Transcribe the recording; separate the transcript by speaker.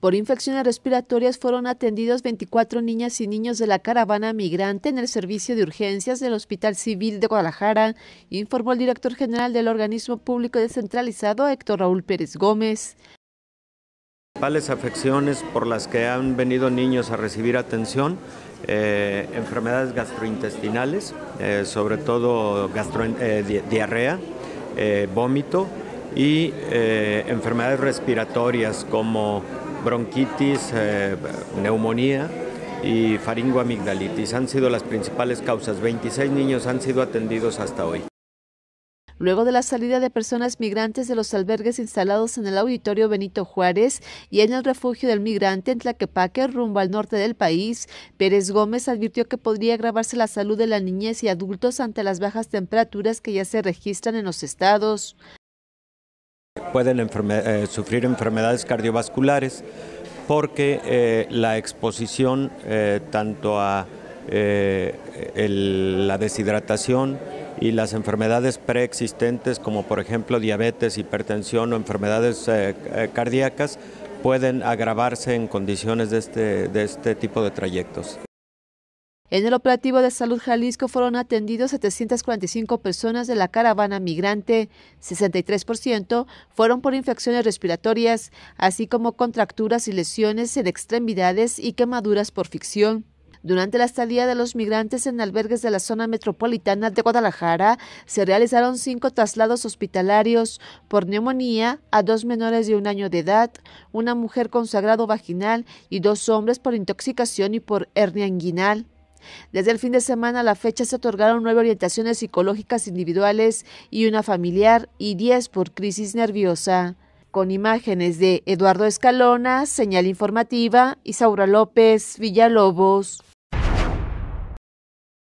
Speaker 1: Por infecciones respiratorias fueron atendidos 24 niñas y niños de la caravana migrante en el servicio de urgencias del Hospital Civil de Guadalajara, informó el director general del organismo público descentralizado Héctor Raúl Pérez Gómez
Speaker 2: principales afecciones por las que han venido niños a recibir atención, eh, enfermedades gastrointestinales, eh, sobre todo eh, diarrea, vómito y enfermedades respiratorias como bronquitis, eh, neumonía y faringoamigdalitis. Han sido las principales causas. 26 niños han sido atendidos hasta hoy.
Speaker 1: Luego de la salida de personas migrantes de los albergues instalados en el auditorio Benito Juárez y en el refugio del migrante en Tlaquepaque rumbo al norte del país, Pérez Gómez advirtió que podría agravarse la salud de la niñez y adultos ante las bajas temperaturas que ya se registran en los estados
Speaker 2: pueden eh, sufrir enfermedades cardiovasculares porque eh, la exposición eh, tanto a la deshidratación y las enfermedades preexistentes como por ejemplo diabetes, hipertensión o enfermedades cardíacas pueden agravarse en condiciones de este, este tipo de trayectos.
Speaker 1: En el operativo de Salud Jalisco fueron atendidos 745 personas de la caravana migrante, 63% fueron por infecciones respiratorias, así como contracturas y lesiones en extremidades y quemaduras por ficción. Durante la estadía de los migrantes en albergues de la zona metropolitana de Guadalajara, se realizaron cinco traslados hospitalarios por neumonía a dos menores de un año de edad, una mujer con sagrado vaginal y dos hombres por intoxicación y por hernia inguinal. Desde el fin de semana a la fecha se otorgaron nueve orientaciones psicológicas individuales y una familiar y diez por crisis nerviosa. Con imágenes de Eduardo Escalona, señal informativa, Isaura López, Villalobos.